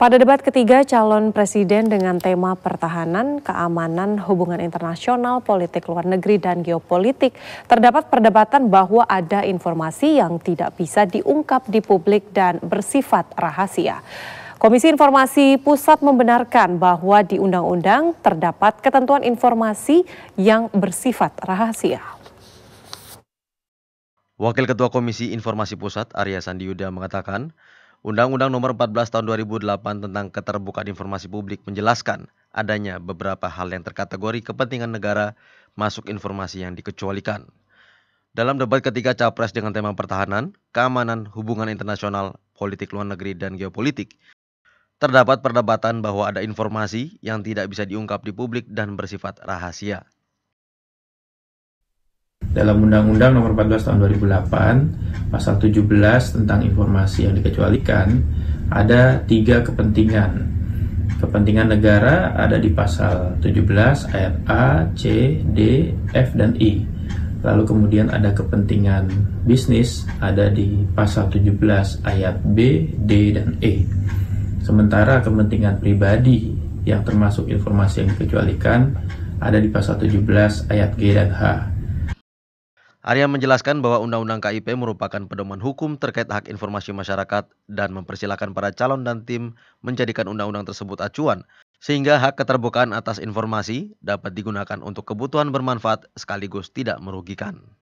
Pada debat ketiga calon presiden dengan tema pertahanan, keamanan, hubungan internasional, politik luar negeri, dan geopolitik, terdapat perdebatan bahwa ada informasi yang tidak bisa diungkap di publik dan bersifat rahasia. Komisi Informasi Pusat membenarkan bahwa di undang-undang terdapat ketentuan informasi yang bersifat rahasia. Wakil Ketua Komisi Informasi Pusat Arya Sandiuda mengatakan, Undang-Undang Nomor 14 Tahun 2008 tentang Keterbukaan Informasi Publik menjelaskan adanya beberapa hal yang terkategori kepentingan negara masuk informasi yang dikecualikan. Dalam debat ketiga capres dengan tema pertahanan, keamanan, hubungan internasional, politik luar negeri, dan geopolitik, terdapat perdebatan bahwa ada informasi yang tidak bisa diungkap di publik dan bersifat rahasia dalam Undang-Undang Nomor 14 Tahun 2008 Pasal 17 tentang informasi yang dikecualikan ada tiga kepentingan kepentingan negara ada di pasal 17 ayat A, C, D, F, dan I lalu kemudian ada kepentingan bisnis ada di pasal 17 ayat B, D, dan E sementara kepentingan pribadi yang termasuk informasi yang dikecualikan ada di pasal 17 ayat G dan H Arya menjelaskan bahwa Undang-Undang KIP merupakan pedoman hukum terkait hak informasi masyarakat dan mempersilahkan para calon dan tim menjadikan undang-undang tersebut acuan, sehingga hak keterbukaan atas informasi dapat digunakan untuk kebutuhan bermanfaat sekaligus tidak merugikan.